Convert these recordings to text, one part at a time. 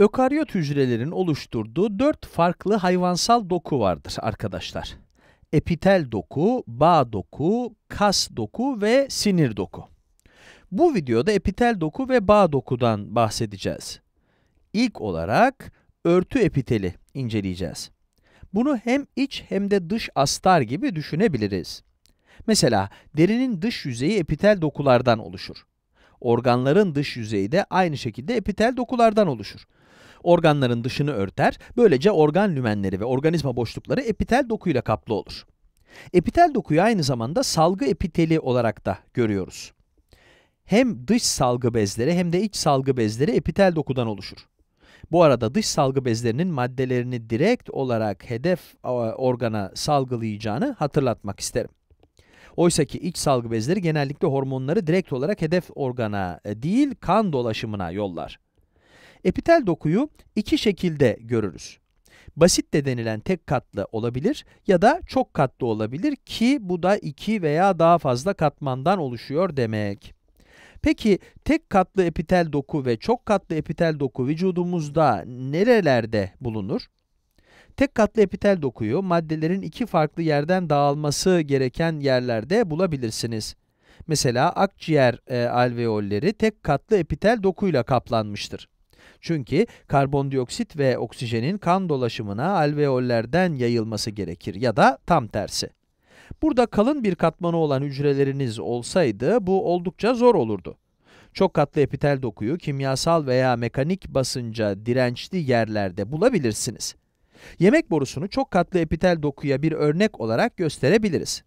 Ökaryot hücrelerin oluşturduğu dört farklı hayvansal doku vardır arkadaşlar. Epitel doku, bağ doku, kas doku ve sinir doku. Bu videoda epitel doku ve bağ dokudan bahsedeceğiz. İlk olarak örtü epiteli inceleyeceğiz. Bunu hem iç hem de dış astar gibi düşünebiliriz. Mesela derinin dış yüzeyi epitel dokulardan oluşur. Organların dış yüzeyi de aynı şekilde epitel dokulardan oluşur. Organların dışını örter, böylece organ lümenleri ve organizma boşlukları epitel dokuyla kaplı olur. Epitel dokuyu aynı zamanda salgı epiteli olarak da görüyoruz. Hem dış salgı bezleri hem de iç salgı bezleri epitel dokudan oluşur. Bu arada dış salgı bezlerinin maddelerini direkt olarak hedef organa salgılayacağını hatırlatmak isterim. Oysa ki iç salgı bezleri genellikle hormonları direkt olarak hedef organa e, değil kan dolaşımına yollar. Epitel dokuyu iki şekilde görürüz. Basit de denilen tek katlı olabilir ya da çok katlı olabilir ki bu da iki veya daha fazla katmandan oluşuyor demek. Peki tek katlı epitel doku ve çok katlı epitel doku vücudumuzda nerelerde bulunur? Tek katlı epitel dokuyu maddelerin iki farklı yerden dağılması gereken yerlerde bulabilirsiniz. Mesela akciğer e, alveolleri tek katlı epitel dokuyla kaplanmıştır. Çünkü karbondioksit ve oksijenin kan dolaşımına alveollerden yayılması gerekir ya da tam tersi. Burada kalın bir katmanı olan hücreleriniz olsaydı bu oldukça zor olurdu. Çok katlı epitel dokuyu kimyasal veya mekanik basınca dirençli yerlerde bulabilirsiniz. Yemek borusunu çok katlı epitel dokuya bir örnek olarak gösterebiliriz.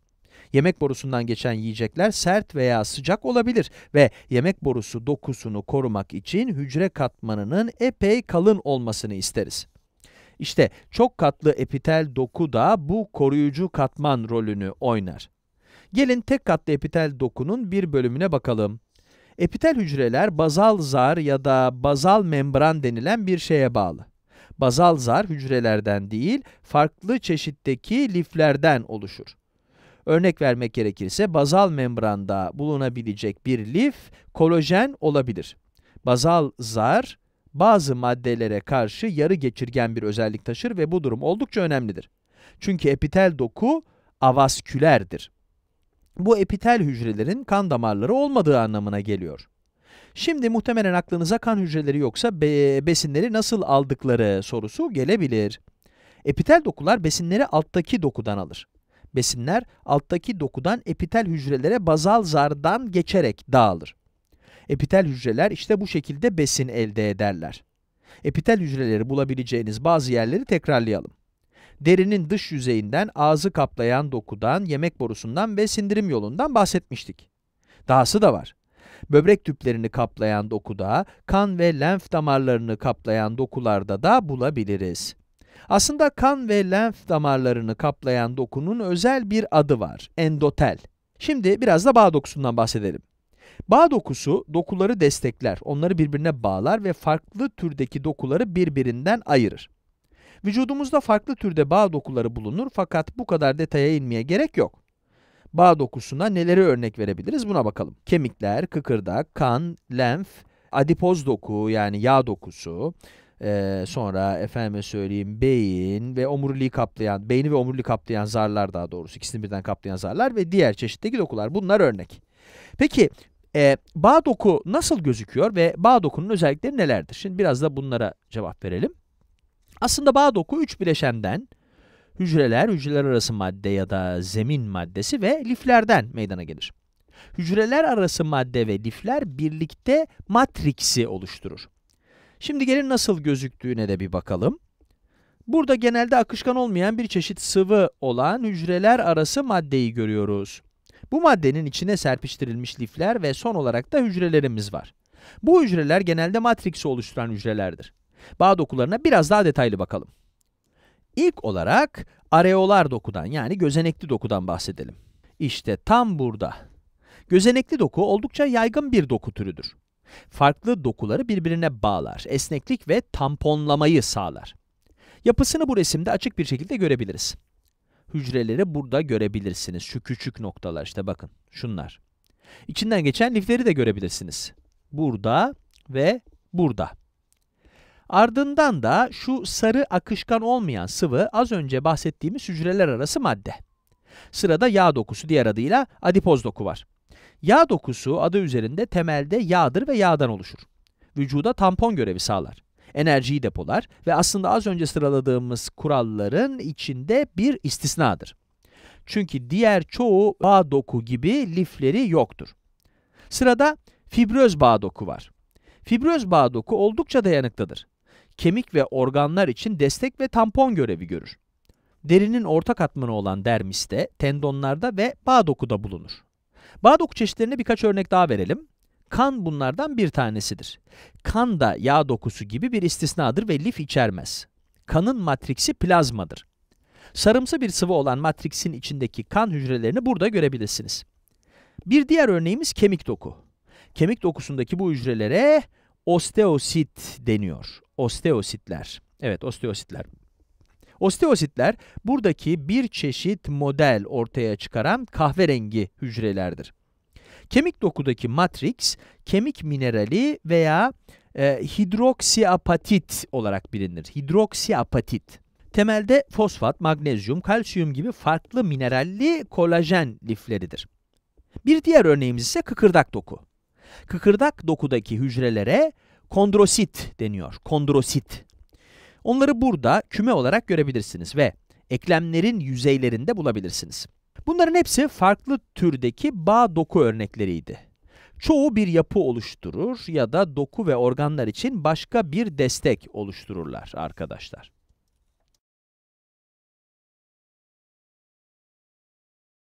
Yemek borusundan geçen yiyecekler sert veya sıcak olabilir ve yemek borusu dokusunu korumak için hücre katmanının epey kalın olmasını isteriz. İşte çok katlı epitel doku da bu koruyucu katman rolünü oynar. Gelin tek katlı epitel dokunun bir bölümüne bakalım. Epitel hücreler bazal zar ya da bazal membran denilen bir şeye bağlı. Bazal zar hücrelerden değil, farklı çeşitteki liflerden oluşur. Örnek vermek gerekirse bazal membranda bulunabilecek bir lif kolajen olabilir. Bazal zar bazı maddelere karşı yarı geçirgen bir özellik taşır ve bu durum oldukça önemlidir. Çünkü epitel doku avaskülerdir. Bu epitel hücrelerin kan damarları olmadığı anlamına geliyor. Şimdi muhtemelen aklınıza kan hücreleri yoksa be besinleri nasıl aldıkları sorusu gelebilir. Epitel dokular besinleri alttaki dokudan alır besinler alttaki dokudan epitel hücrelere bazal zardan geçerek dağılır. Epitel hücreler işte bu şekilde besin elde ederler. Epitel hücreleri bulabileceğiniz bazı yerleri tekrarlayalım. Derinin dış yüzeyinden, ağzı kaplayan dokudan, yemek borusundan ve sindirim yolundan bahsetmiştik. Dahası da var. Böbrek tüplerini kaplayan dokuda, kan ve lenf damarlarını kaplayan dokularda da bulabiliriz. Aslında kan ve lenf damarlarını kaplayan dokunun özel bir adı var, endotel. Şimdi biraz da bağ dokusundan bahsedelim. Bağ dokusu dokuları destekler, onları birbirine bağlar ve farklı türdeki dokuları birbirinden ayırır. Vücudumuzda farklı türde bağ dokuları bulunur fakat bu kadar detaya inmeye gerek yok. Bağ dokusuna neleri örnek verebiliriz buna bakalım. Kemikler, kıkırdak, kan, lenf, adipoz doku yani yağ dokusu, ee, sonra efendime söyleyeyim beyin ve omuriliği kaplayan, beyni ve omuriliği kaplayan zarlar daha doğrusu. ikisini birden kaplayan zarlar ve diğer çeşitteki dokular. Bunlar örnek. Peki e, bağ doku nasıl gözüküyor ve bağ dokunun özellikleri nelerdir? Şimdi biraz da bunlara cevap verelim. Aslında bağ doku üç bileşenden hücreler, hücreler arası madde ya da zemin maddesi ve liflerden meydana gelir. Hücreler arası madde ve lifler birlikte matriksi oluşturur. Şimdi gelin nasıl gözüktüğüne de bir bakalım. Burada genelde akışkan olmayan bir çeşit sıvı olan hücreler arası maddeyi görüyoruz. Bu maddenin içine serpiştirilmiş lifler ve son olarak da hücrelerimiz var. Bu hücreler genelde matriksi oluşturan hücrelerdir. Bağ dokularına biraz daha detaylı bakalım. İlk olarak areolar dokudan yani gözenekli dokudan bahsedelim. İşte tam burada. Gözenekli doku oldukça yaygın bir doku türüdür farklı dokuları birbirine bağlar, esneklik ve tamponlamayı sağlar. Yapısını bu resimde açık bir şekilde görebiliriz. Hücreleri burada görebilirsiniz. Şu küçük noktalar işte bakın şunlar. İçinden geçen lifleri de görebilirsiniz. Burada ve burada. Ardından da şu sarı akışkan olmayan sıvı az önce bahsettiğimiz hücreler arası madde. Sırada yağ dokusu diğer adıyla adipoz doku var. Yağ dokusu adı üzerinde temelde yağdır ve yağdan oluşur. Vücuda tampon görevi sağlar. Enerjiyi depolar ve aslında az önce sıraladığımız kuralların içinde bir istisnadır. Çünkü diğer çoğu bağ doku gibi lifleri yoktur. Sırada fibroz bağ doku var. Fibroz bağ doku oldukça dayanıklıdır. Kemik ve organlar için destek ve tampon görevi görür. Derinin orta katmanı olan dermiste, tendonlarda ve bağ dokuda bulunur. Bağ çeşitlerine birkaç örnek daha verelim. Kan bunlardan bir tanesidir. Kan da yağ dokusu gibi bir istisnadır ve lif içermez. Kanın matriksi plazmadır. Sarımsı bir sıvı olan matriksin içindeki kan hücrelerini burada görebilirsiniz. Bir diğer örneğimiz kemik doku. Kemik dokusundaki bu hücrelere osteosit deniyor. Osteositler. Evet, osteositler. Osteositler buradaki bir çeşit model ortaya çıkaran kahverengi hücrelerdir. Kemik dokudaki matrix, kemik minerali veya e, hidroksiapatit olarak bilinir. Hidroksiapatit. Temelde fosfat, magnezyum, kalsiyum gibi farklı mineralli kolajen lifleridir. Bir diğer örneğimiz ise kıkırdak doku. Kıkırdak dokudaki hücrelere kondrosit deniyor. Kondrosit. Onları burada küme olarak görebilirsiniz ve eklemlerin yüzeylerinde bulabilirsiniz. Bunların hepsi farklı türdeki bağ doku örnekleriydi. Çoğu bir yapı oluşturur ya da doku ve organlar için başka bir destek oluştururlar arkadaşlar.